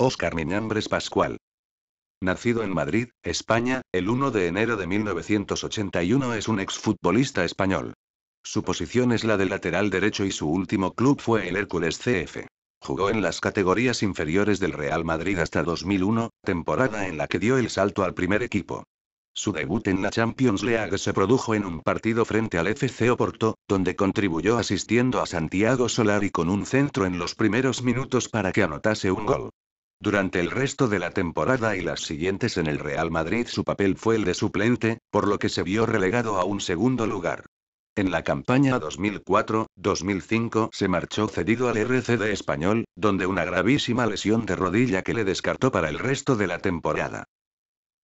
Óscar Miñambres Pascual. Nacido en Madrid, España, el 1 de enero de 1981 es un exfutbolista español. Su posición es la de lateral derecho y su último club fue el Hércules CF. Jugó en las categorías inferiores del Real Madrid hasta 2001, temporada en la que dio el salto al primer equipo. Su debut en la Champions League se produjo en un partido frente al FC Oporto, donde contribuyó asistiendo a Santiago Solari con un centro en los primeros minutos para que anotase un gol. Durante el resto de la temporada y las siguientes en el Real Madrid su papel fue el de suplente, por lo que se vio relegado a un segundo lugar. En la campaña 2004-2005 se marchó cedido al RCD español, donde una gravísima lesión de rodilla que le descartó para el resto de la temporada.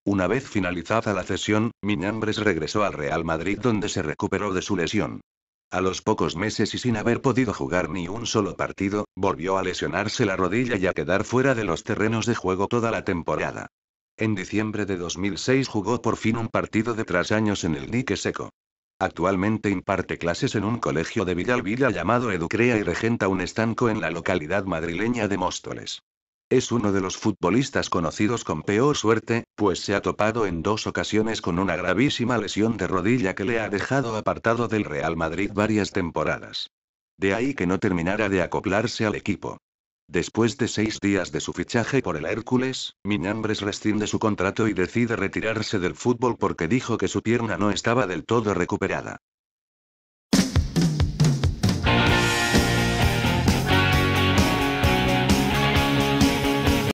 Una vez finalizada la cesión, Miñambres regresó al Real Madrid donde se recuperó de su lesión. A los pocos meses y sin haber podido jugar ni un solo partido, volvió a lesionarse la rodilla y a quedar fuera de los terrenos de juego toda la temporada. En diciembre de 2006 jugó por fin un partido de tres años en el dique seco. Actualmente imparte clases en un colegio de Villalvilla llamado Educrea y regenta un estanco en la localidad madrileña de Móstoles. Es uno de los futbolistas conocidos con peor suerte, pues se ha topado en dos ocasiones con una gravísima lesión de rodilla que le ha dejado apartado del Real Madrid varias temporadas. De ahí que no terminara de acoplarse al equipo. Después de seis días de su fichaje por el Hércules, Miñambres rescinde su contrato y decide retirarse del fútbol porque dijo que su pierna no estaba del todo recuperada.